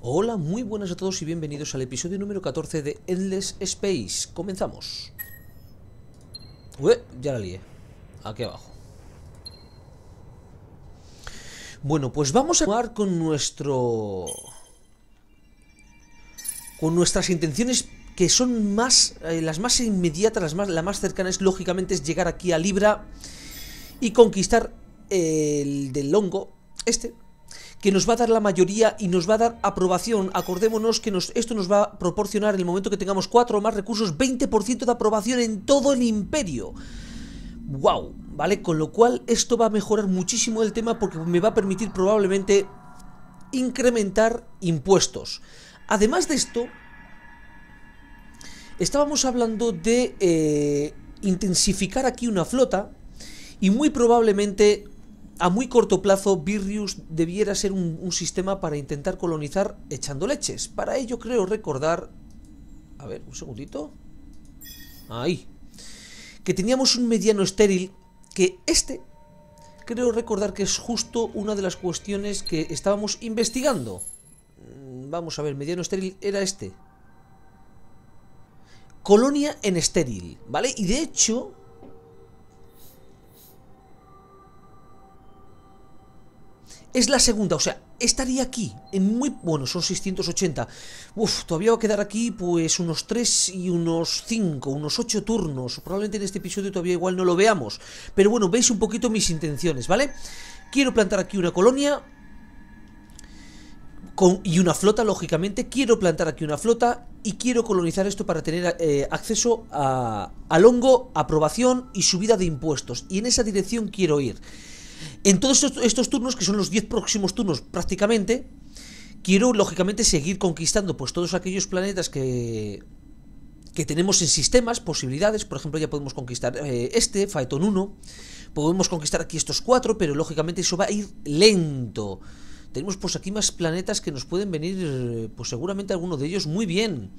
Hola, muy buenas a todos y bienvenidos al episodio número 14 de Endless Space. Comenzamos. Ué, ya la lié. Aquí abajo. Bueno, pues vamos a jugar con nuestro... Con nuestras intenciones que son más... Eh, las más inmediatas, las más, la más cercana es, lógicamente, es llegar aquí a Libra y conquistar el del Longo, este que nos va a dar la mayoría y nos va a dar aprobación. Acordémonos que esto nos va a proporcionar en el momento que tengamos cuatro o más recursos 20% de aprobación en todo el imperio. ¡Wow! ¿Vale? Con lo cual esto va a mejorar muchísimo el tema porque me va a permitir probablemente incrementar impuestos. Además de esto, estábamos hablando de eh, intensificar aquí una flota y muy probablemente a muy corto plazo, Virrius debiera ser un, un, sistema para intentar colonizar echando leches. Para ello creo recordar... A ver, un segundito. Ahí. Que teníamos un mediano estéril que este... Creo recordar que es justo una de las cuestiones que estábamos investigando. Mm, vamos a ver, mediano estéril era este. Colonia en estéril, ¿vale? Y de hecho, Es la segunda, o sea, estaría aquí, en muy... Bueno, son 680. Uf, todavía va a quedar aquí pues unos 3 y unos 5, unos 8 turnos. Probablemente en este episodio todavía igual no lo veamos. Pero bueno, veis un poquito mis intenciones, ¿vale? Quiero plantar aquí una colonia, con, y una flota, lógicamente. Quiero plantar aquí una flota y quiero colonizar esto para tener eh, acceso a, al hongo, aprobación y subida de impuestos. Y en esa dirección quiero ir. En todos estos, turnos, que son los 10 próximos turnos prácticamente, quiero lógicamente seguir conquistando pues todos aquellos planetas que que tenemos en sistemas posibilidades, por ejemplo, ya podemos conquistar eh, este Phaeton 1, podemos conquistar aquí estos cuatro, pero lógicamente eso va a ir lento. Tenemos pues aquí más planetas que nos pueden venir pues seguramente alguno de ellos muy bien.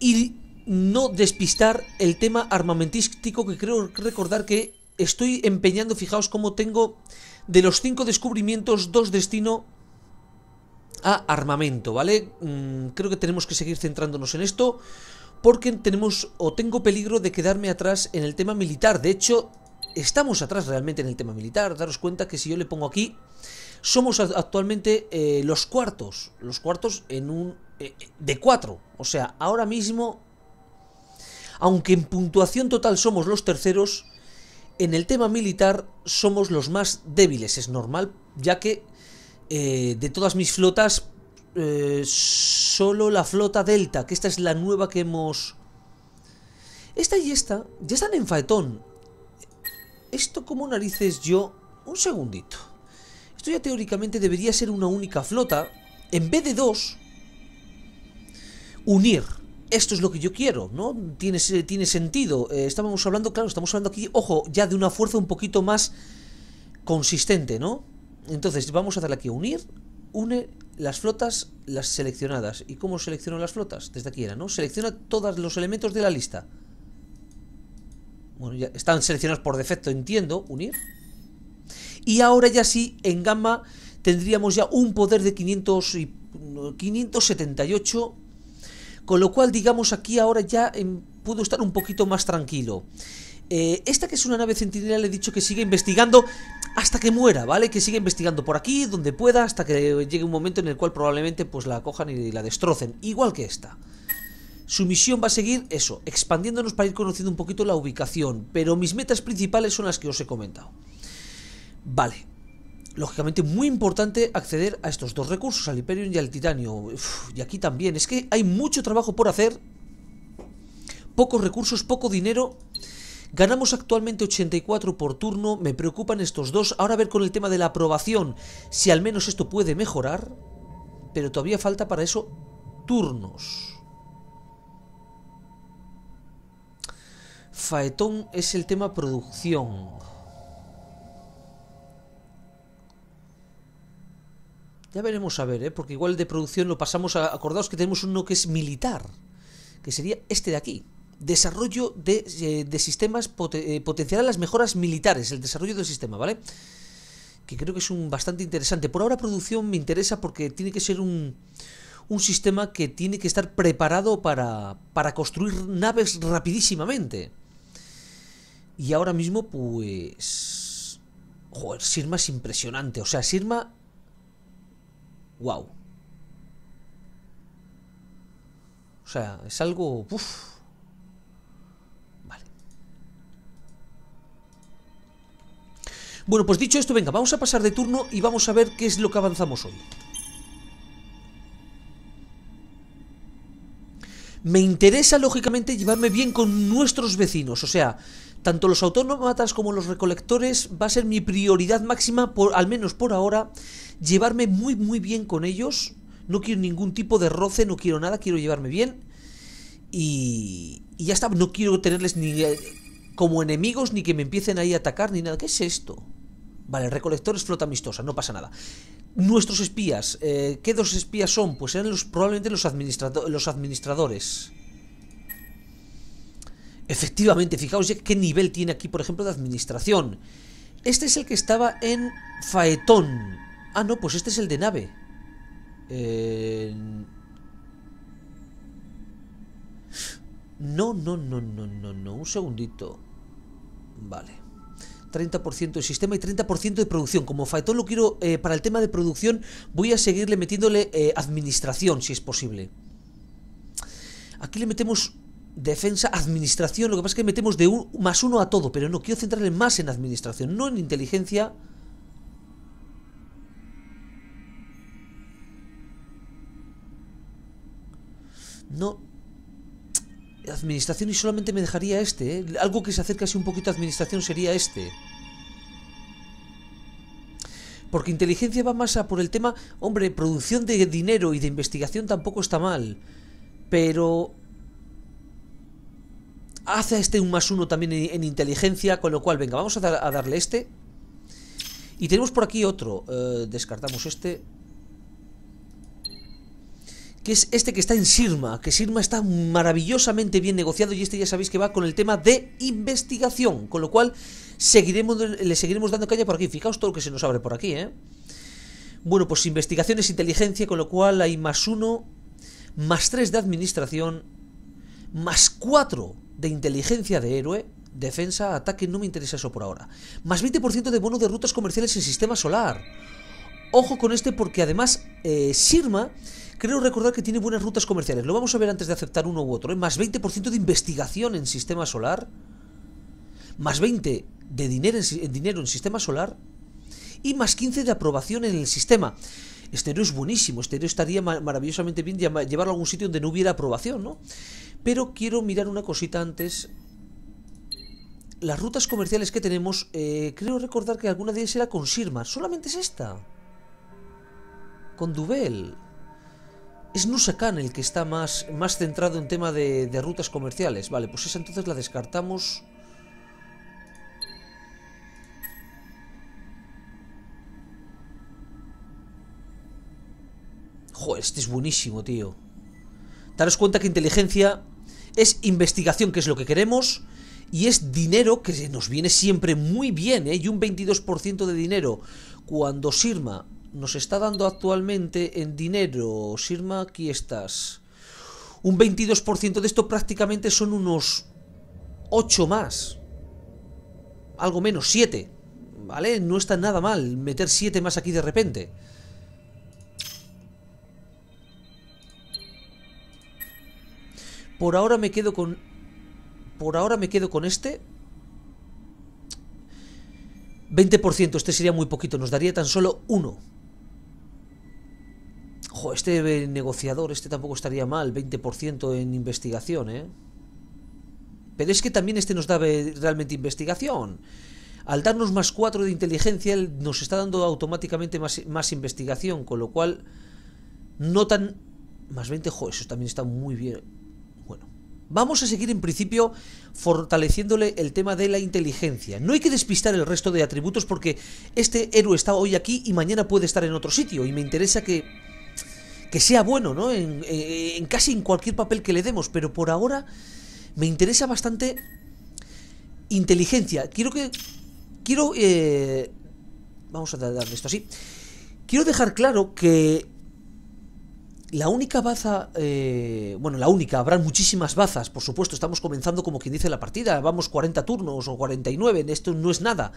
Y no despistar el tema armamentístico que creo recordar que estoy empeñando, fijaos cómo tengo de los cinco descubrimientos, dos destino a armamento, ¿vale? Mm, creo que tenemos que seguir centrándonos en esto porque tenemos o tengo peligro de quedarme atrás en el tema militar. De hecho, estamos atrás realmente en el tema militar. Daros cuenta que si yo le pongo aquí, somos actualmente eh, los cuartos. Los cuartos en un... Eh, de cuatro. O sea, ahora mismo, aunque en puntuación total somos los terceros, en el tema militar somos los más débiles, es normal, ya que eh, de todas mis flotas, eh, solo la flota Delta, que esta es la nueva que hemos... Esta y esta ya están en Faetón. Esto como narices yo... Un segundito. Esto ya teóricamente debería ser una única flota. En vez de dos... Unir esto es lo que yo quiero, ¿no? Tiene, tiene sentido. Eh, estábamos hablando, claro, estamos hablando aquí, ojo, ya de una fuerza un poquito más consistente, ¿no? Entonces, vamos a darle aquí a unir, une las flotas, las seleccionadas. ¿Y cómo selecciono las flotas? Desde aquí era, ¿no? Selecciona todos los elementos de la lista. Bueno, ya están seleccionados por defecto, entiendo, unir. Y ahora ya sí, en gamma tendríamos ya un poder de 500 y 578 con lo cual, digamos, aquí ahora ya em, puedo estar un poquito más tranquilo. Eh, esta que es una nave centinela le he dicho que siga investigando hasta que muera, ¿vale? Que siga investigando por aquí, donde pueda, hasta que llegue un momento en el cual probablemente pues la cojan y la destrocen. Igual que esta. Su misión va a seguir eso, expandiéndonos para ir conociendo un poquito la ubicación, pero mis metas principales son las que os he comentado. Vale, lógicamente muy importante acceder a estos dos recursos, al Hyperion y al Titanio. y aquí también, es que hay mucho trabajo por hacer, pocos recursos, poco dinero. Ganamos actualmente 84 por turno, me preocupan estos dos. Ahora a ver con el tema de la aprobación, si al menos esto puede mejorar, pero todavía falta para eso turnos. Faetón es el tema producción. Ya veremos a ver, ¿eh? porque igual de producción lo pasamos a... Acordaos que tenemos uno que es militar, que sería este de aquí. Desarrollo de, eh, sistemas eh, Potenciar las mejoras militares, el desarrollo del sistema, ¿vale? Que creo que es un bastante interesante. Por ahora producción me interesa porque tiene que ser un, un sistema que tiene que estar preparado para, para construir naves rapidísimamente. Y ahora mismo, pues... Joder, Sirma es impresionante. O sea, Sirma wow. O sea, es algo... Vale. Bueno, pues dicho esto, venga, vamos a pasar de turno y vamos a ver qué es lo que avanzamos hoy. Me interesa, lógicamente, llevarme bien con nuestros vecinos. O sea, tanto los autónomatas como los recolectores va a ser mi prioridad máxima, por, al menos por ahora, llevarme muy muy bien con ellos. No quiero ningún tipo de roce, no quiero nada, quiero llevarme bien. Y, y ya está, no quiero tenerles ni eh, como enemigos ni que me empiecen ahí a atacar ni nada. ¿Qué es esto? Vale, recolectores flota amistosa, no pasa nada. Nuestros espías, eh, ¿qué dos espías son? Pues eran los, probablemente los administradores. Efectivamente, fijaos qué nivel tiene aquí, por ejemplo, de administración. Este es el que estaba en Faetón. Ah, no, pues este es el de nave. No, no, no, no, no, no. Un segundito. Vale. 30% de sistema y 30% de producción. Como Faetón lo quiero eh, para el tema de producción, voy a seguirle metiéndole eh, administración, si es posible. Aquí le metemos defensa, administración. Lo que pasa es que metemos de un más uno a todo, pero no, quiero centrarle más en administración, no en inteligencia. No. Administración y solamente me dejaría este, ¿eh? Algo que se acerca así un poquito a administración sería este. Porque inteligencia va más a por el tema... Hombre, producción de dinero y de investigación tampoco está mal. Pero Hace este un más uno también en, inteligencia, con lo cual, venga, vamos a, darle este. Y tenemos por aquí otro. Eh, descartamos este. Que es este que está en Sirma. Que Sirma está maravillosamente bien negociado. Y este ya sabéis que va con el tema de investigación. Con lo cual seguiremos, le seguiremos dando caña por aquí. Fijaos todo lo que se nos abre por aquí. ¿eh? Bueno, pues investigación es inteligencia. Con lo cual hay más uno. Más tres de administración. Más cuatro de inteligencia de héroe, defensa, ataque, no me interesa eso por ahora. Más 20% de bono de rutas comerciales en sistema solar. Ojo con este porque además eh, Sirma creo recordar que tiene buenas rutas comerciales. Lo vamos a ver antes de aceptar uno u otro. ¿eh? Más 20% de investigación en sistema solar. Más 20 de dinero en, dinero en sistema solar. Y más 15 de aprobación en el sistema. Este no es buenísimo. Estereo estaría maravillosamente bien llevarlo a algún sitio donde no hubiera aprobación, ¿no? Pero quiero mirar una cosita antes. Las rutas comerciales que tenemos, eh, creo recordar que alguna de ellas era con Sirma. Solamente es esta. Con Dubel. Es Nusakan el que está más, más centrado en tema de, de rutas comerciales. Vale, pues esa entonces la descartamos. Joder, este es buenísimo, tío. Daros cuenta que inteligencia es investigación, que es lo que queremos, y es dinero que nos viene siempre muy bien, ¿eh? y un 22% de dinero. Cuando Sirma nos está dando actualmente en dinero, Sirma, aquí estás. Un 22% de esto prácticamente son unos 8 más. Algo menos, 7. ¿Vale? No está nada mal meter 7 más aquí de repente. Por ahora me quedo con... Por ahora me quedo con este. 20%, este sería muy poquito, nos daría tan solo uno. Ojo, este negociador, este tampoco estaría mal, 20% en investigación, ¿eh? Pero es que también este nos da realmente investigación. Al darnos más 4 de inteligencia, nos está dando automáticamente más, más investigación, con lo cual... No tan... Más 20, ojo, eso también está muy bien. Vamos a seguir en principio fortaleciéndole el tema de la inteligencia. No hay que despistar el resto de atributos porque este héroe está hoy aquí y mañana puede estar en otro sitio y me interesa que que sea bueno, ¿no? En, eh, casi en cualquier papel que le demos, pero por ahora me interesa bastante inteligencia. Quiero que quiero eh, vamos a darle esto así. Quiero dejar claro que la única baza, eh, bueno, la única, habrá muchísimas bazas, por supuesto, estamos comenzando como quien dice la partida, vamos 40 turnos o 49, esto no es nada.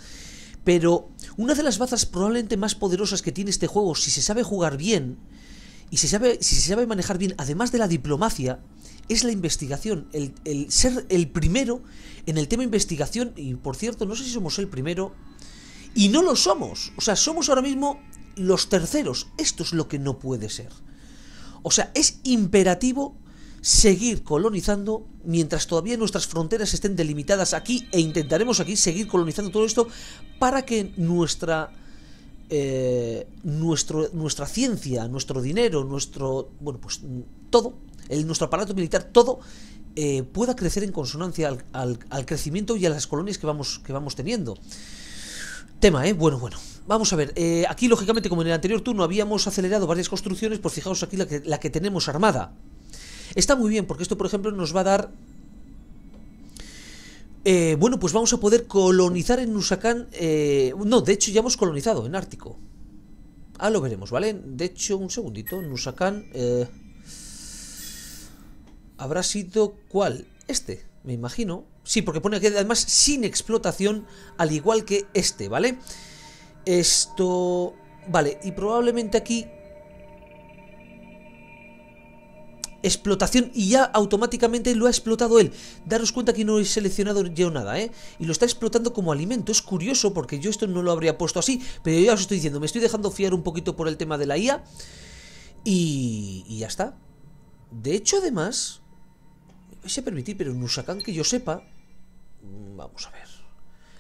Pero una de las bazas probablemente más poderosas que tiene este juego, si se sabe jugar bien y se sabe, si se sabe manejar bien, además de la diplomacia, es la investigación, el, el ser el primero en el tema investigación, y por cierto, no sé si somos el primero, y no lo somos, o sea, somos ahora mismo los terceros, esto es lo que no puede ser. O sea, es imperativo seguir colonizando mientras todavía nuestras fronteras estén delimitadas aquí e intentaremos aquí seguir colonizando todo esto para que nuestra eh, nuestro, nuestra ciencia, nuestro dinero, nuestro bueno pues todo, nuestro aparato militar, todo eh, pueda crecer en consonancia al, crecimiento y a las colonias que vamos que vamos teniendo. Tema, eh, bueno, bueno. Vamos a ver, eh, aquí lógicamente como en el anterior turno habíamos acelerado varias construcciones, pues fijaos aquí la que, tenemos armada. Está muy bien, porque esto por ejemplo nos va a dar... Eh, bueno, pues vamos a poder colonizar en Nusakan eh, no, de hecho ya hemos colonizado en Ártico. Ah, lo veremos, ¿vale? De hecho, un segundito, Nusakan habrá sido cuál? Este, me imagino. Sí, porque pone aquí además sin explotación, al igual que este, ¿vale? vale esto... Vale, y probablemente aquí... Explotación, y ya automáticamente lo ha explotado él. Daros cuenta que no he seleccionado yo nada, ¿eh? Y lo está explotando como alimento. Es curioso porque yo esto no lo habría puesto así. Pero ya os estoy diciendo, me estoy dejando fiar un poquito por el tema de la IA. Y, y ya está. De hecho, además... se permitir, pero No sacan que yo sepa... Vamos a ver.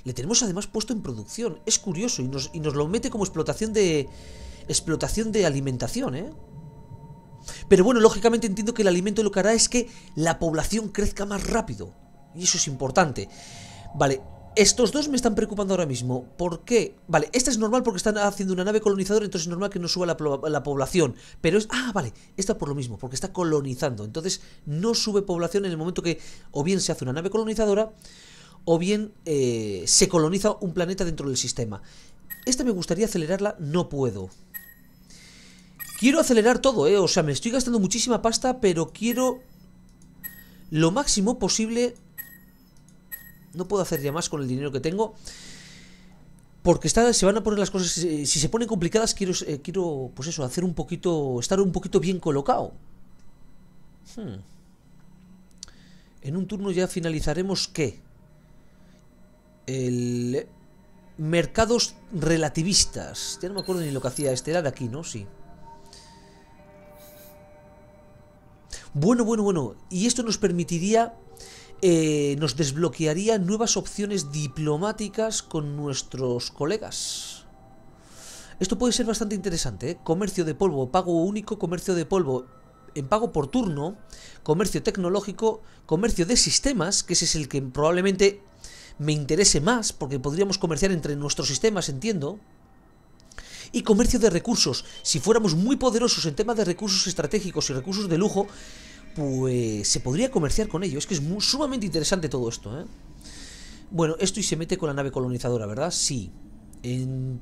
Le tenemos además puesto en producción. Es curioso y nos, y nos lo mete como explotación de... Explotación de alimentación, ¿eh? Pero bueno, lógicamente entiendo que el alimento lo que hará es que la población crezca más rápido. Y eso es importante. Vale, estos dos me están preocupando ahora mismo. ¿Por qué? Vale, esta es normal porque están haciendo una nave colonizadora, entonces es normal que no suba la, la, población. Pero es... Ah, vale, esta por lo mismo, porque está colonizando. Entonces no sube población en el momento que o bien se hace una nave colonizadora o bien eh, se coloniza un planeta dentro del sistema. Esta me gustaría acelerarla, no puedo. Quiero acelerar todo, ¿eh? O sea, me estoy gastando muchísima pasta, pero quiero lo máximo posible... No puedo hacer ya más con el dinero que tengo. Porque se van a poner las cosas... Eh, si se ponen complicadas, quiero, eh, quiero pues eso, hacer un poquito... Estar un poquito bien colocado. Hmm. En un turno ya finalizaremos qué? El... Mercados relativistas. Ya no me acuerdo ni lo que hacía este. Era de aquí, ¿no? Sí. Bueno, bueno, bueno. Y esto nos permitiría... Eh, nos desbloquearía nuevas opciones diplomáticas con nuestros colegas. Esto puede ser bastante interesante. ¿eh? Comercio de polvo, pago único, comercio de polvo en pago por turno, comercio tecnológico, comercio de sistemas, que ese es el que probablemente me interese más, porque podríamos comerciar entre nuestros sistemas, entiendo. Y comercio de recursos. Si fuéramos muy poderosos en temas de recursos estratégicos y recursos de lujo, pues se podría comerciar con ello. Es que es sumamente interesante todo esto. ¿eh? Bueno, esto y se mete con la nave colonizadora, ¿verdad? Sí.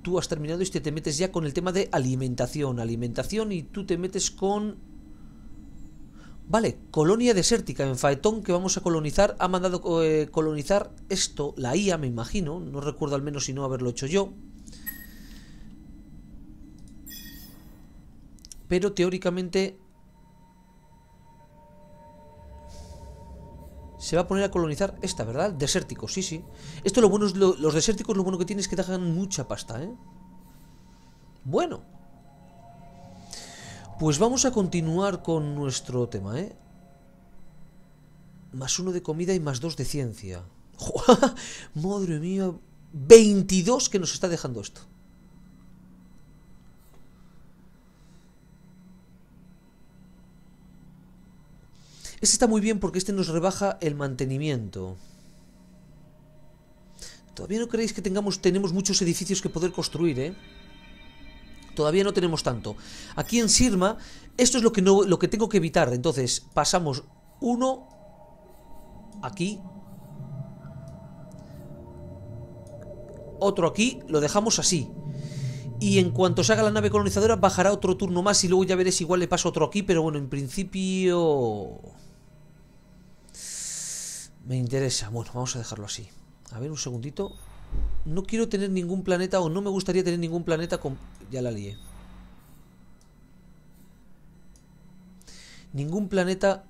tú has terminado y te metes ya con el tema de alimentación. Alimentación y tú te metes con Vale, colonia desértica en Faetón que vamos a colonizar. Ha mandado eh, colonizar esto, la IA, me imagino. No recuerdo al menos si no haberlo hecho yo. Pero teóricamente... Se va a poner a colonizar esta, ¿verdad? Desértico, sí, sí. Esto lo bueno es... los desérticos lo bueno que tienen es que dejan mucha pasta, ¿eh? Bueno. Pues vamos a continuar con nuestro tema, ¿eh? Más uno de comida y más dos de ciencia. Madre mía, 22 que nos está dejando esto. Este está muy bien porque este nos rebaja el mantenimiento. Todavía no creéis que tengamos, tenemos muchos edificios que poder construir, ¿eh? todavía no tenemos tanto. Aquí en Sirma, esto es lo que, lo que tengo que evitar. Entonces, pasamos uno aquí. Otro aquí, lo dejamos así. Y en cuanto se haga la nave colonizadora, bajará otro turno más y luego ya veréis igual le paso otro aquí, pero bueno, en principio... Me interesa. Bueno, vamos a dejarlo así. A ver, un segundito. No quiero tener ningún planeta o no me gustaría tener ningún planeta con... Ya la lié. Ningún planeta...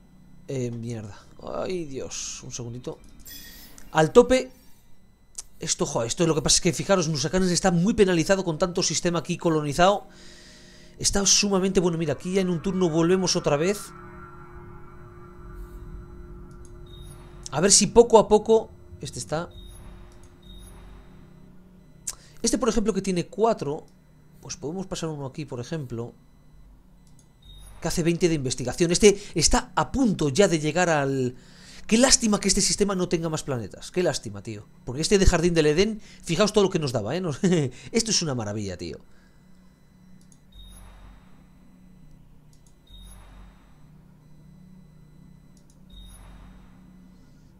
Eh, mierda. Ay, Dios. Un segundito. Al tope... Esto, jo, esto es lo que pasa es que, fijaros, Nusakanes está muy penalizado con tanto sistema aquí colonizado. Está sumamente... Bueno, mira, aquí ya en un turno volvemos otra vez. A ver si poco a poco... Este está... Este, por ejemplo, que tiene cuatro... pues podemos pasar uno aquí, por ejemplo, que hace 20 de investigación. Este está a punto ya de llegar al... Qué lástima que este sistema no tenga más planetas. Qué lástima, tío. Porque este de Jardín del Edén, fijaos todo lo que nos daba, ¿eh? Esto es una maravilla, tío.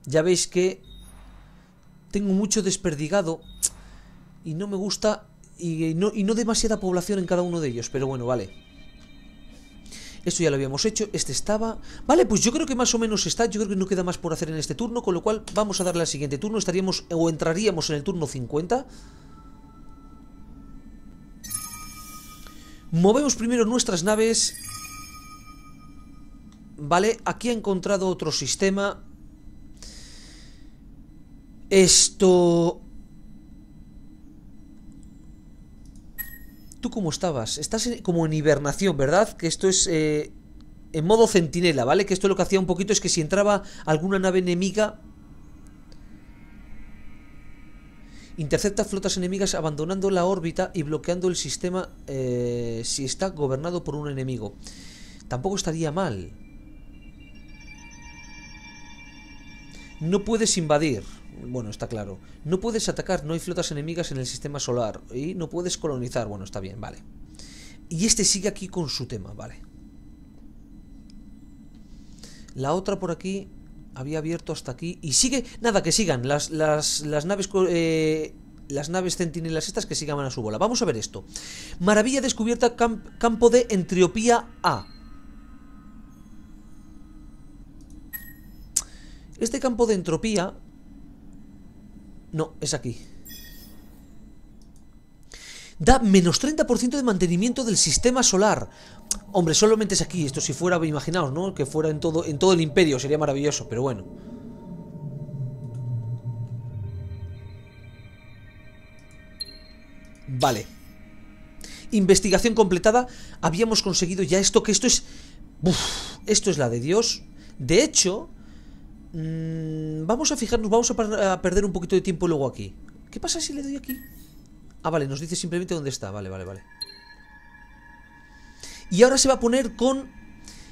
Ya veis que tengo mucho desperdigado y no me gusta... Y eh, no, y no demasiada población en cada uno de ellos, pero bueno, vale. Esto ya lo habíamos hecho, este estaba... Vale, pues yo creo que más o menos está, yo creo que no queda más por hacer en este turno, con lo cual vamos a darle al siguiente turno, estaríamos o entraríamos en el turno 50. Movemos primero nuestras naves. Vale, aquí ha encontrado otro sistema. Esto... ¿Tú cómo estabas? Estás como en hibernación, ¿verdad? Que esto es eh, en modo centinela, ¿vale? Que esto lo que hacía un poquito es que si entraba alguna nave enemiga... Intercepta flotas enemigas abandonando la órbita y bloqueando el sistema eh, si está gobernado por un enemigo. Tampoco estaría mal. No puedes invadir. Bueno, está claro. No puedes atacar, no hay flotas enemigas en el sistema solar. Y no puedes colonizar. Bueno, está bien, vale. Y este sigue aquí con su tema, vale. La otra por aquí había abierto hasta aquí. Y sigue. Nada, que sigan. Las, las naves. Eh, las naves centinelas estas que sigan a su bola. Vamos a ver esto. Maravilla descubierta campo de Entropía A. Este campo de entropía no, es aquí. Da menos 30% de mantenimiento del sistema solar. Hombre, solamente es aquí. Esto si fuera, imaginaos, ¿no? Que fuera en todo, en todo el imperio. Sería maravilloso, pero bueno. Vale. Investigación completada. Habíamos conseguido ya esto, que esto es... esto es la de Dios. De hecho, Mm, vamos a fijarnos, vamos a, perder un poquito de tiempo luego aquí. ¿Qué pasa si le doy aquí? Ah, vale, nos dice simplemente dónde está. Vale, vale, vale. Y ahora se va a poner con...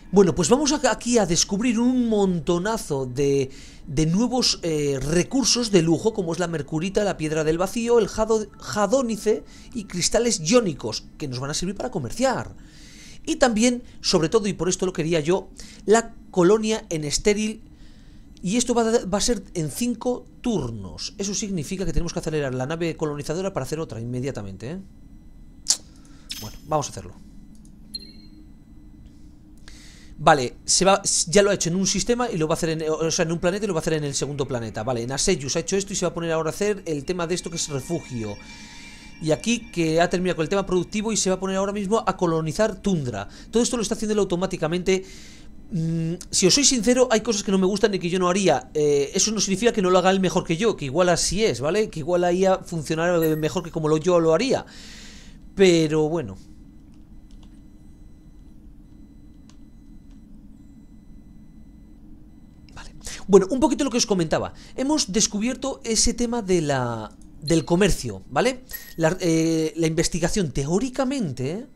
Bueno, pues vamos aquí a descubrir un montonazo de, de nuevos eh, recursos de lujo, como es la mercurita, la piedra del vacío, el jado, jadónice y cristales iónicos, que nos van a servir para comerciar. Y también, sobre todo, y por esto lo quería yo, la colonia en estéril y esto va a, ser en cinco turnos. Eso significa que tenemos que acelerar la nave colonizadora para hacer otra inmediatamente. ¿eh? Bueno, vamos a hacerlo. Vale, se va, ya lo ha hecho en un sistema y lo va a hacer en, o sea, en un planeta y lo va a hacer en el segundo planeta. Vale, en Aseyus ha hecho esto y se va a poner ahora a hacer el tema de esto que es refugio. Y aquí que ha terminado con el tema productivo y se va a poner ahora mismo a colonizar tundra. Todo esto lo está haciendo automáticamente Mm, si os soy sincero, hay cosas que no me gustan y que yo no haría. Eh, eso no significa que no lo haga él mejor que yo, que igual así es, ¿vale? Que igual ahí funcionara mejor que como yo lo haría. Pero bueno. Vale. Bueno, un poquito lo que os comentaba. Hemos descubierto ese tema de la, del comercio, ¿vale? La, eh, la investigación, teóricamente,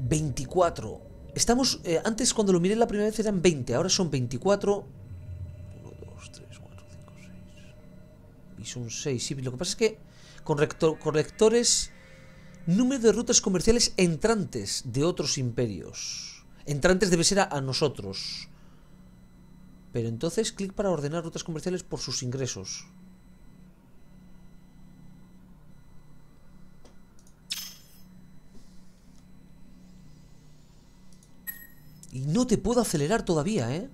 24. Estamos, eh, antes cuando lo miré la primera vez eran 20, ahora son 24. 1, 2, 3, 4, 5, 6. Y son 6, sí, lo que pasa es que con correctores, número de rutas comerciales entrantes de otros imperios. Entrantes debe ser a nosotros. Pero entonces, clic para ordenar rutas comerciales por sus ingresos. Y no te puedo acelerar todavía, ¿eh?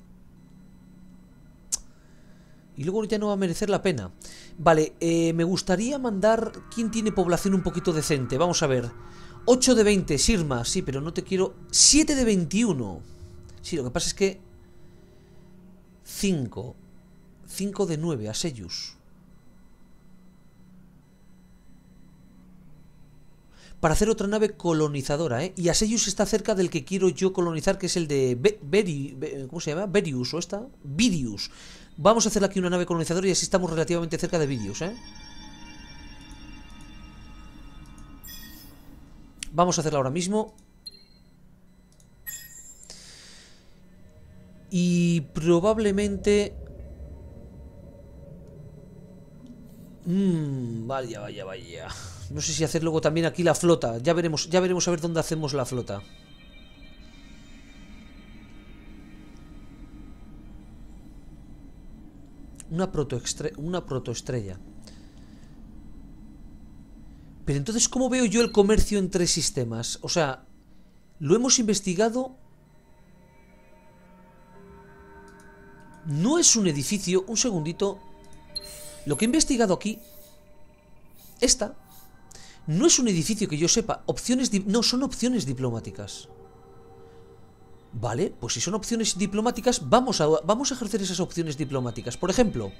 Y luego ya no va a merecer la pena. Vale, eh, me gustaría mandar... ¿Quién tiene población un poquito decente? Vamos a ver. 8 de 20, Sirma. Sí, pero no te quiero... 7 de 21. Sí, lo que pasa es que... 5. 5 de 9, sellos para hacer otra nave colonizadora. ¿eh? Y Aseius está cerca del que quiero yo colonizar, que es el de ¿cómo se llama? Berius o esta. Vidius Vamos a hacer aquí una nave colonizadora y así estamos relativamente cerca de Vidius, ¿eh? Vamos a hacerla ahora mismo. Y probablemente... Mmm, vaya, vaya, vaya. No sé si hacer luego también aquí la flota. Ya veremos, ya veremos a ver dónde hacemos la flota. Una Una protoestrella. Pero entonces, ¿cómo veo yo el comercio entre sistemas? O sea, lo hemos investigado. No es un edificio. Un segundito. Lo que he investigado aquí. Esta no es un edificio que yo sepa. Opciones... No, son opciones diplomáticas. Vale, pues si son opciones diplomáticas, vamos a, vamos a ejercer esas opciones diplomáticas. Por ejemplo,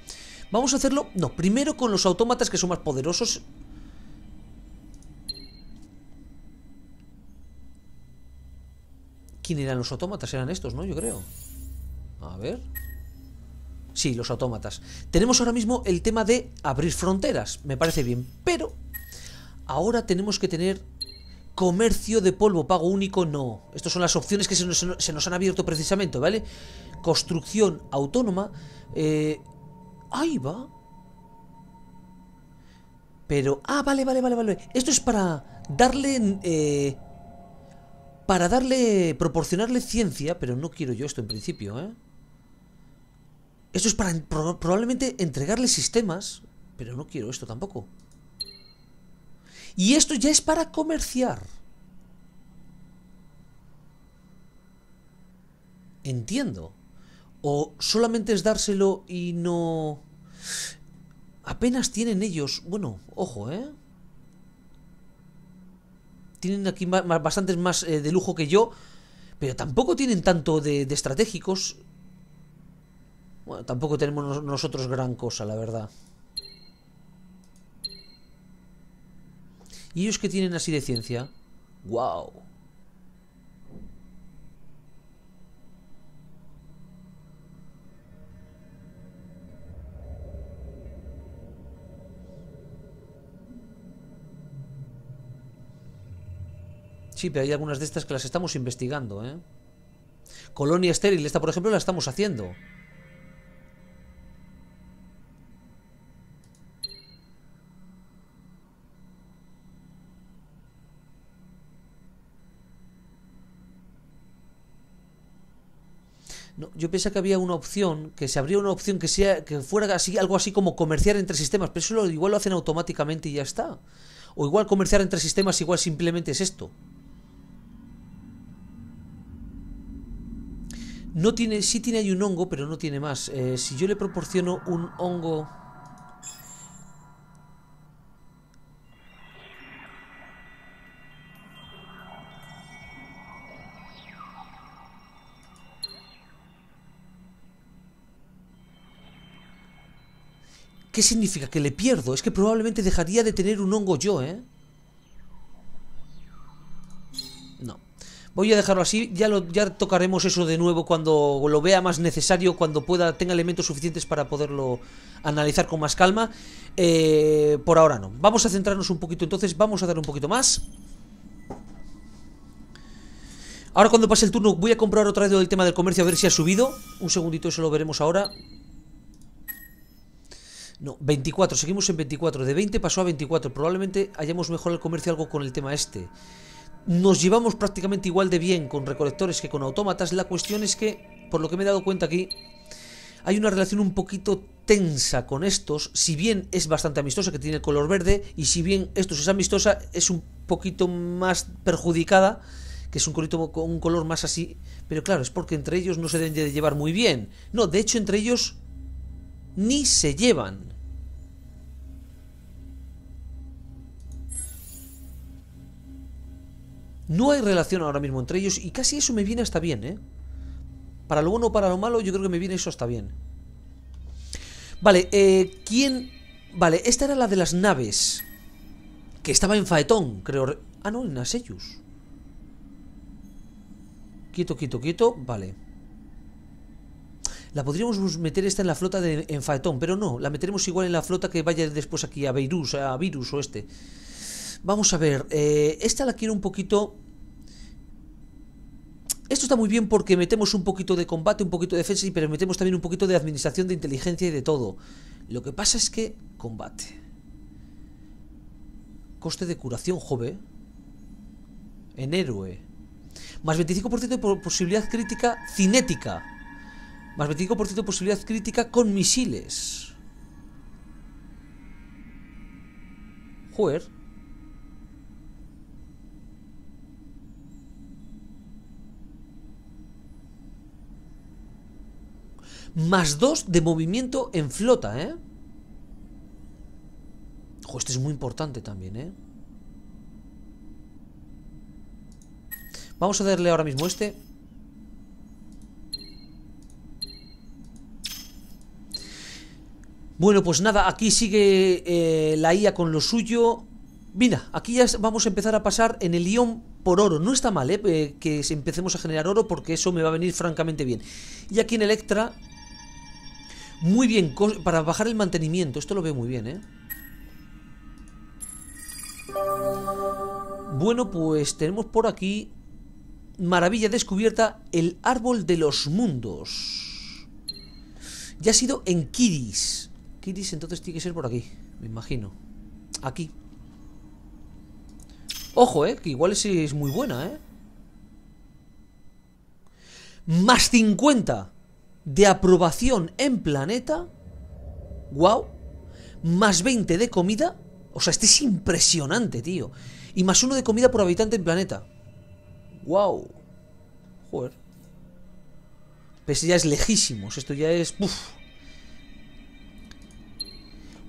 vamos a hacerlo... No, primero con los autómatas que son más poderosos. ¿Quién eran los autómatas? Eran estos, ¿no? Yo creo. A ver... Sí, los autómatas. Tenemos ahora mismo el tema de abrir fronteras. Me parece bien, pero Ahora tenemos que tener comercio de polvo, pago único, no. Estas son las opciones que se nos, han abierto precisamente, ¿vale? Construcción autónoma. Eh, ahí va. Pero... Ah, vale, vale, vale, vale. Esto es para darle... Eh, para darle... Proporcionarle ciencia, pero no quiero yo esto en principio, ¿eh? Esto es para probablemente entregarle sistemas, pero no quiero esto tampoco. Y esto ya es para comerciar. Entiendo. O solamente es dárselo y no... Apenas tienen ellos... Bueno, ojo, ¿eh? Tienen aquí bastantes más eh, de lujo que yo. Pero tampoco tienen tanto de estratégicos. Bueno, tampoco tenemos nosotros gran cosa, la verdad. ¿Y ellos que tienen así de ciencia? ¡Wow! Sí, pero hay algunas de estas que las estamos investigando, ¿eh? Colonia estéril, esta por ejemplo la estamos haciendo. yo pensaba que había una opción, que se abría una opción que sea que fuera así, algo así como comerciar entre sistemas, pero eso igual lo hacen automáticamente y ya está. O igual comerciar entre sistemas igual simplemente es esto. No tiene, sí tiene ahí un hongo, pero no tiene más. Eh, si yo le proporciono un hongo... ¿Qué significa? Que le pierdo. Es que probablemente dejaría de tener un hongo yo, ¿eh? No. Voy a dejarlo así. Ya, ya tocaremos eso de nuevo cuando lo vea más necesario, cuando pueda, tenga elementos suficientes para poderlo analizar con más calma. Eh, por ahora no. Vamos a centrarnos un poquito entonces. Vamos a dar un poquito más. Ahora cuando pase el turno voy a comprar otra vez del tema del comercio a ver si ha subido. Un segundito, eso lo veremos ahora. No, 24, seguimos en 24. De 20 pasó a 24. Probablemente hayamos mejorado el comercio algo con el tema este. Nos llevamos prácticamente igual de bien con recolectores que con autómatas. La cuestión es que, por lo que me he dado cuenta aquí, hay una relación un poquito tensa con estos. Si bien es bastante amistosa, que tiene el color verde, y si bien estos es amistosa, es un poquito más perjudicada que es un, un color más así, pero claro, es porque entre ellos no se deben de llevar muy bien. No, de hecho entre ellos ni se llevan. No hay relación ahora mismo entre ellos y casi eso me viene hasta bien, ¿eh? Para lo bueno o para lo malo, yo creo que me viene eso hasta bien. Vale, eh, ¿quién...? Vale, esta era la de las naves. Que estaba en Faetón, creo... Ah, no, en Asellus. Quieto, quito, quieto. Vale la podríamos meter esta en la flota de en pero no, la meteremos igual en la flota que vaya después aquí a Beirus, a Virus o este. Vamos a ver, eh, esta la quiero un poquito... Esto está muy bien porque metemos un poquito de combate, un poquito de defensa, pero metemos también un poquito de administración, de inteligencia y de todo. Lo que pasa es que... Combate. Coste de curación, jove. En héroe. Más 25% de posibilidad crítica cinética. Más 25% de posibilidad crítica con misiles. Joder. Más 2 de movimiento en flota, ¿eh? Ojo, este es muy importante también, ¿eh? Vamos a darle ahora mismo este Bueno, pues nada, aquí sigue eh, la IA con lo suyo. Mira, aquí ya vamos a empezar a pasar en el ion por oro. No está mal, ¿eh? Que empecemos a generar oro porque eso me va a venir francamente bien. Y aquí en Electra... Muy bien, para bajar el mantenimiento. Esto lo veo muy bien, ¿eh? Bueno, pues tenemos por aquí... Maravilla descubierta, el árbol de los mundos. Ya ha sido en Kiris entonces tiene que ser por aquí, me imagino. Aquí. Ojo, eh, que igual es muy buena, eh. Más 50 de aprobación en planeta. Wow. Más 20 de comida. O sea, este es impresionante, tío. Y más uno de comida por habitante en planeta. Wow. Joder. Pues ya es lejísimos. Esto ya es...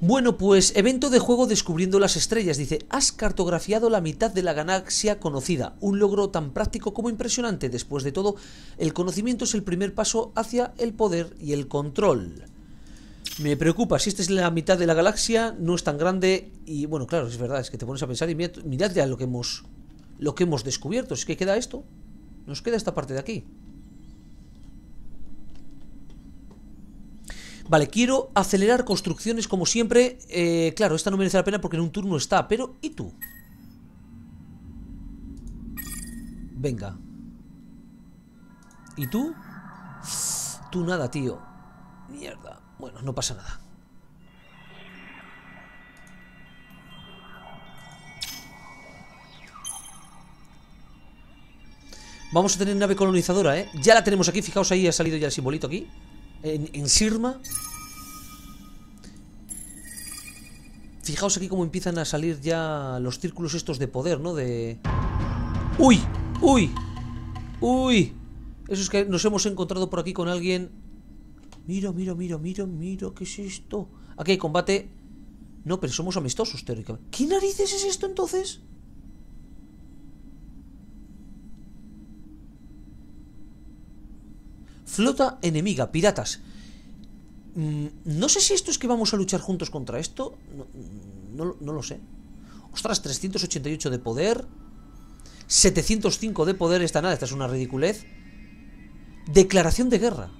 Bueno, pues evento de juego descubriendo las estrellas. Dice, has cartografiado la mitad de la galaxia conocida. Un logro tan práctico como impresionante. Después de todo, el conocimiento es el primer paso hacia el poder y el control. Me preocupa, si esta es la mitad de la galaxia, no es tan grande. Y bueno, claro, es verdad, es que te pones a pensar y mirad, ya lo que hemos. lo que hemos descubierto. Es que queda esto. Nos queda esta parte de aquí. Vale, quiero acelerar construcciones como siempre. Eh, claro, esta no merece la pena porque en un turno está, pero ¿y tú? Venga. ¿Y tú? Tú nada, tío. Mierda. Bueno, no pasa nada. Vamos a tener nave colonizadora, ¿eh? Ya la tenemos aquí, fijaos ahí, ha salido ya el simbolito aquí en, Sirma. Fijaos aquí cómo empiezan a salir ya los círculos estos de poder, ¿no? De... ¡Uy! ¡Uy! ¡Uy! Eso es que nos hemos encontrado por aquí con alguien... miro, miro, miro! miro miro, ¿qué es esto? Aquí hay combate... No, pero somos amistosos, teóricamente. ¿Qué narices es esto, entonces? Flota enemiga, piratas. Mm, no sé si esto es que vamos a luchar juntos contra esto. No, lo sé. Ostras, 388 de poder. 705 de poder esta nada. Esta es una ridiculez. Declaración de guerra.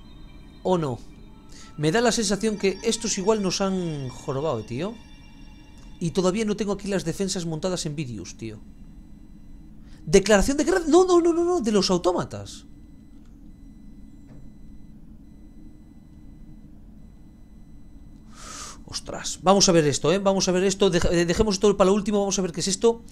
¿O no? Me da la sensación que estos igual nos han jorobado, tío. Y todavía no tengo aquí las defensas montadas en Vidius, tío. Declaración de guerra. No, no, no, no, no. De los autómatas. Ostras, vamos a ver esto, ¿eh? Vamos a ver esto, eh, dejemos esto para lo último, vamos a ver qué es esto.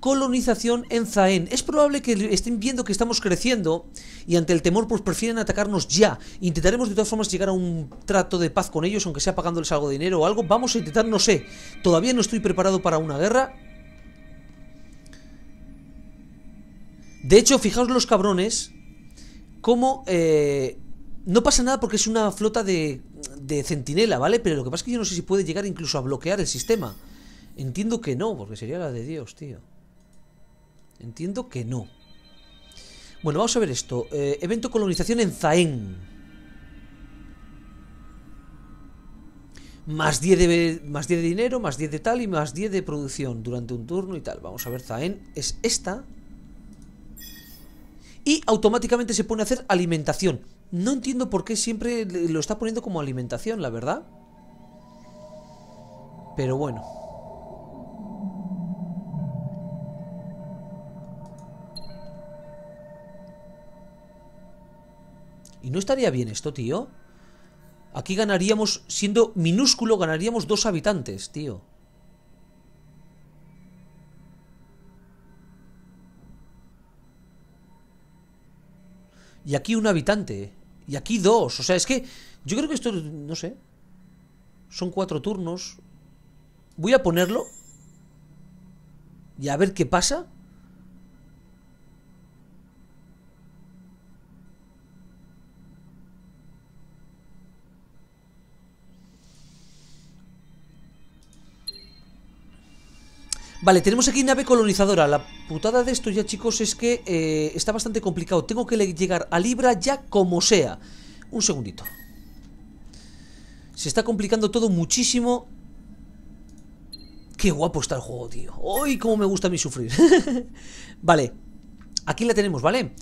Colonización en Zaén. Es probable que estén viendo que estamos creciendo y ante el temor pues prefieren atacarnos ya. Intentaremos de todas formas llegar a un trato de paz con ellos, aunque sea pagándoles algo de dinero o algo. Vamos a intentar, no sé, todavía no estoy preparado para una guerra. De hecho, fijaos los cabrones, Como Eh, no pasa nada porque es una flota de de centinela, ¿vale? Pero lo que pasa es que yo no sé si puede llegar incluso a bloquear el sistema. Entiendo que no, porque sería la de Dios, tío. Entiendo que no. Bueno, vamos a ver esto. Eh, evento colonización en Zaén. Más 10, de, más 10 de dinero, más 10 de tal y más 10 de producción durante un turno y tal. Vamos a ver, Zaén es esta y automáticamente se pone a hacer alimentación. No entiendo por qué siempre lo está poniendo como alimentación, la verdad. Pero bueno. ¿Y no estaría bien esto, tío? Aquí ganaríamos, siendo minúsculo, ganaríamos dos habitantes, tío. Y aquí un habitante. Y aquí dos. O sea, es que yo creo que esto, no sé. Son cuatro turnos. Voy a ponerlo. Y a ver qué pasa. Vale, tenemos aquí nave colonizadora. La putada de esto ya, chicos, es que eh, está bastante complicado. Tengo que llegar a Libra ya como sea. Un segundito. Se está complicando todo muchísimo. Qué guapo está el juego, tío. ¡Uy, cómo me gusta a mí sufrir! vale. Aquí la tenemos, ¿vale?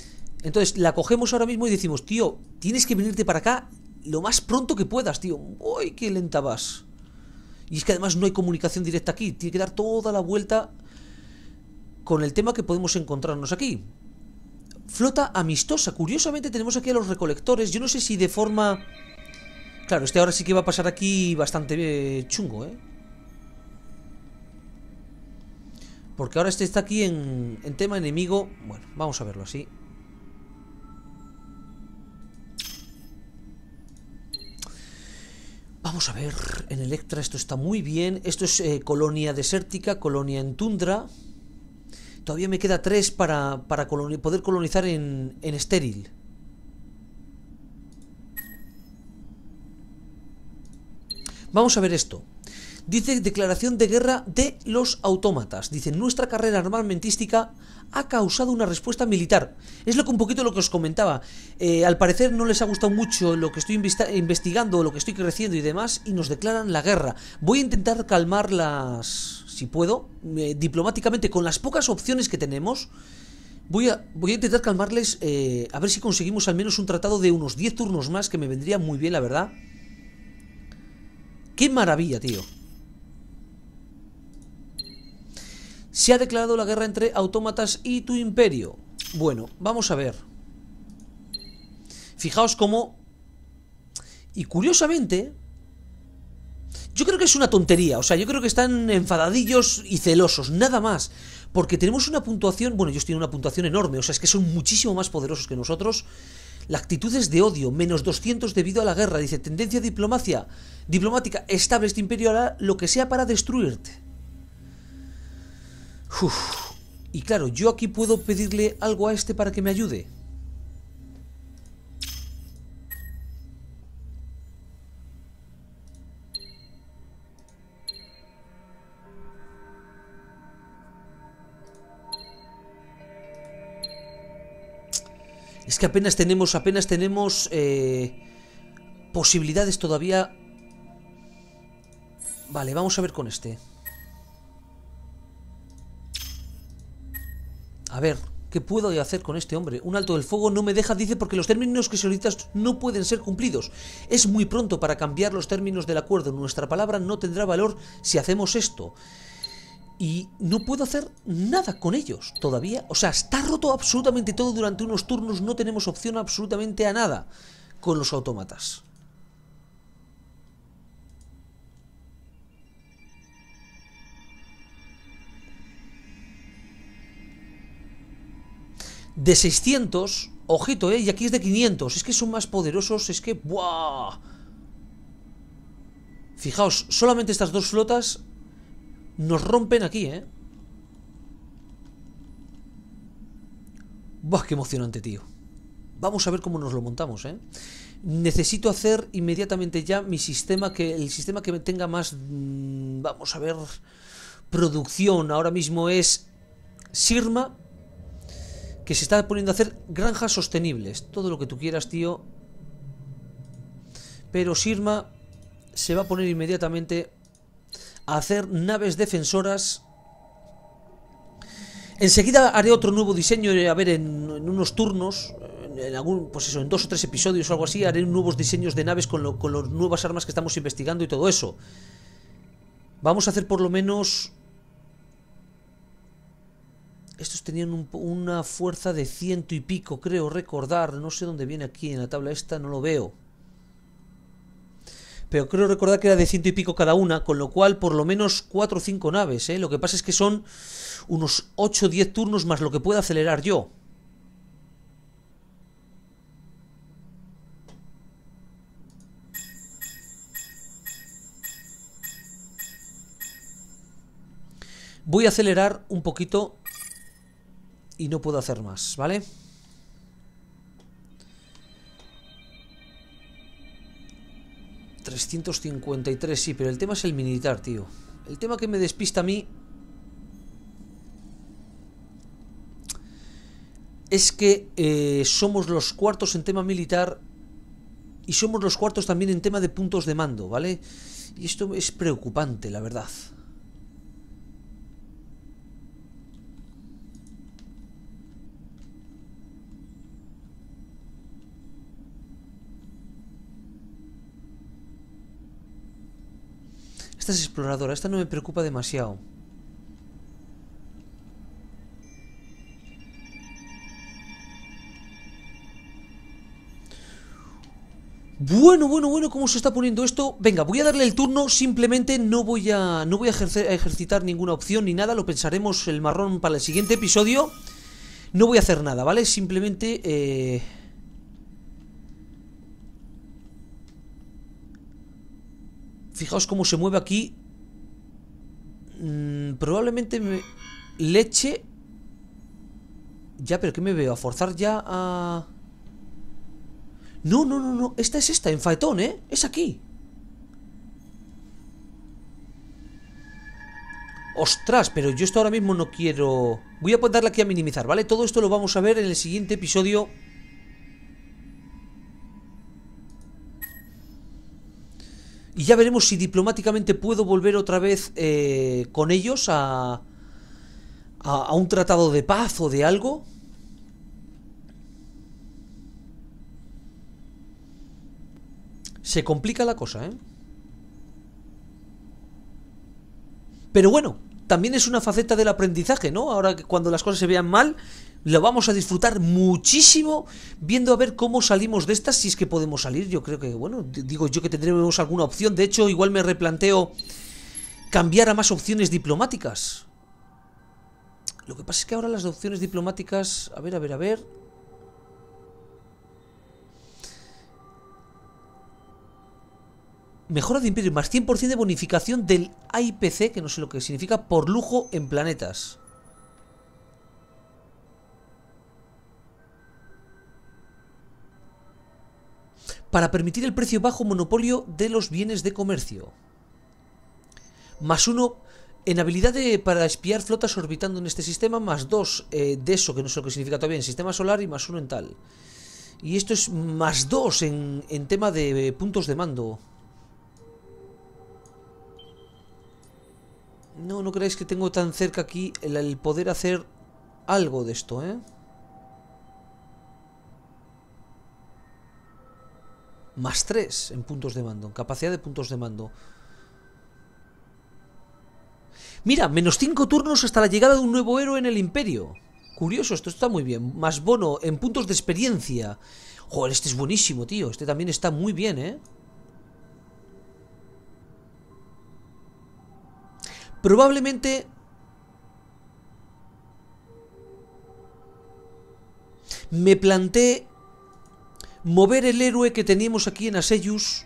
Entonces, la cogemos ahora mismo y decimos, tío, tienes que venirte para acá lo más pronto que puedas, tío. ¡Uy, qué lenta vas! Y es que además no hay comunicación directa aquí. Tiene que dar toda la vuelta con el tema que podemos encontrarnos aquí. Flota amistosa. Curiosamente tenemos aquí a los recolectores. Yo no sé si de forma... Claro, este ahora sí que va a pasar aquí bastante eh, chungo, ¿eh? Porque ahora este está aquí en, en tema enemigo. Bueno, vamos a verlo así. Vamos a ver, en Electra esto está muy bien. Esto es eh, colonia desértica, colonia en tundra. Todavía me queda tres para, poder colonizar en, en estéril. Vamos a ver esto. Dice declaración de guerra de los autómatas. Dice, nuestra carrera armamentística ha causado una respuesta militar. Es lo que un poquito lo que os comentaba. Eh, al parecer no les ha gustado mucho lo que estoy investigando, lo que estoy creciendo y demás, y nos declaran la guerra. Voy a intentar calmarlas si puedo, eh, diplomáticamente, con las pocas opciones que tenemos. Voy a, voy a intentar calmarles, eh, a ver si conseguimos al menos un tratado de unos 10 turnos más, que me vendría muy bien, la verdad. ¡Qué maravilla, tío! Se ha declarado la guerra entre autómatas y tu imperio. Bueno, vamos a ver. Fijaos cómo... Y curiosamente... Yo creo que es una tontería, o sea, yo creo que están enfadadillos y celosos, nada más. Porque tenemos una puntuación, bueno, ellos tienen una puntuación enorme, o sea, es que son muchísimo más poderosos que nosotros. La actitud es de odio, menos 200 debido a la guerra, dice, tendencia diplomacia, diplomática, estable este imperio hará lo que sea para destruirte. Y claro, yo aquí puedo pedirle algo a este para que me ayude. Es que apenas tenemos, apenas tenemos eh, posibilidades todavía. Vale, vamos a ver con este. A ver, ¿qué puedo hacer con este hombre? Un alto del fuego no me deja, dice, porque los términos que solicitas no pueden ser cumplidos. Es muy pronto para cambiar los términos del acuerdo. Nuestra palabra no tendrá valor si hacemos esto. Y no puedo hacer nada con ellos todavía. O sea, está roto absolutamente todo durante unos turnos. No tenemos opción absolutamente a nada con los autómatas. de 600, ojito, ¿eh? Y aquí es de 500, es que son más poderosos, es que... ¡Buah! Fijaos, solamente estas dos flotas nos rompen aquí, ¿eh? ¡Buah, qué emocionante, tío! Vamos a ver cómo nos lo montamos, ¿eh? Necesito hacer inmediatamente ya mi sistema, que el sistema que tenga más... Mm, vamos a ver... Producción, ahora mismo es... Sirma, que se está poniendo a hacer granjas sostenibles. Todo lo que tú quieras, tío. Pero Sirma se va a poner inmediatamente a hacer naves defensoras. Enseguida haré otro nuevo diseño, eh, a ver, en, unos turnos, en algún, pues eso, en dos o tres episodios o algo así, haré nuevos diseños de naves con, con las nuevas armas que estamos investigando y todo eso. Vamos a hacer por lo menos estos tenían una fuerza de ciento y pico, creo recordar. No sé dónde viene aquí en la tabla esta, no lo veo. Pero creo recordar que era de ciento y pico cada una, con lo cual por lo menos cuatro o cinco naves. ¿eh? Lo que pasa es que son unos 8 o 10 turnos más lo que pueda acelerar yo. Voy a acelerar un poquito y no puedo hacer más, ¿vale? ...353, sí, pero el tema es el militar, tío... ...el tema que me despista a mí... ...es que... Eh, ...somos los cuartos en tema militar... ...y somos los cuartos también en tema de puntos de mando, ¿vale? Y esto es preocupante, la verdad... Esta es exploradora, esta no me preocupa demasiado. Bueno, bueno, bueno, cómo se está poniendo esto Venga, voy a darle el turno, simplemente no voy a, no voy a, ejercitar ninguna opción ni nada Lo pensaremos el marrón para el siguiente episodio No voy a hacer nada, ¿vale? Simplemente... Eh, Fijaos cómo se mueve aquí. Mm, probablemente me... Leche. Ya, pero ¿qué me veo? ¿A forzar ya a...? No, no, no, no. Esta es esta, en Faetón, ¿eh? Es aquí. Ostras, pero yo esto ahora mismo no quiero... Voy a darle aquí a minimizar, ¿vale? Todo esto lo vamos a ver en el siguiente episodio... Y ya veremos si diplomáticamente puedo volver otra vez eh, con ellos a, a, a un tratado de paz o de algo. Se complica la cosa, ¿eh? Pero bueno, también es una faceta del aprendizaje, ¿no? Ahora que cuando las cosas se vean mal, lo vamos a disfrutar muchísimo viendo a ver cómo salimos de estas, si es que podemos salir, yo creo que, bueno, digo yo que tendremos alguna opción, de hecho igual me replanteo cambiar a más opciones diplomáticas. Lo que pasa es que ahora las opciones diplomáticas, a ver, a ver, a ver... Mejora de imperio, más 100% de bonificación del IPC que no sé lo que significa, por lujo en planetas. para permitir el precio bajo monopolio de los bienes de comercio. Más uno en habilidad para espiar flotas orbitando en este sistema, más dos eh, de eso, que no sé lo que significa todavía, en sistema solar y más uno en tal. Y esto es más dos en, en tema de eh, puntos de mando. No, no creáis que tengo tan cerca aquí el poder hacer algo de esto, ¿eh? Más 3 en puntos de mando, en capacidad de puntos de mando. Mira, menos 5 turnos hasta la llegada de un nuevo héroe en el imperio. Curioso, esto está muy bien. Más bono en puntos de experiencia. Joder, este es buenísimo, tío. Este también está muy bien, ¿eh? Probablemente... Me planté mover el héroe que teníamos aquí en Asellus.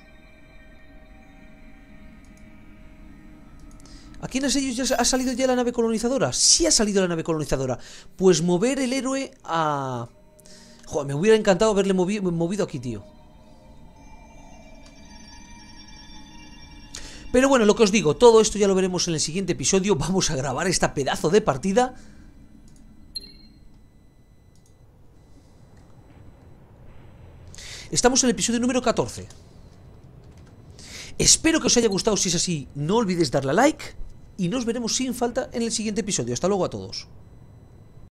Aquí en Asellus ya ha salido ya la nave colonizadora. Sí ha salido la nave colonizadora. Pues mover el héroe a... Joder, me hubiera encantado haberle movido aquí, tío. Pero bueno, lo que os digo, todo esto ya lo veremos en el siguiente episodio. Vamos a grabar esta pedazo de partida. Estamos en el episodio número 14. Espero que os haya gustado. Si es así, no olvidéis darle a like. Y nos veremos sin falta en el siguiente episodio. Hasta luego a todos.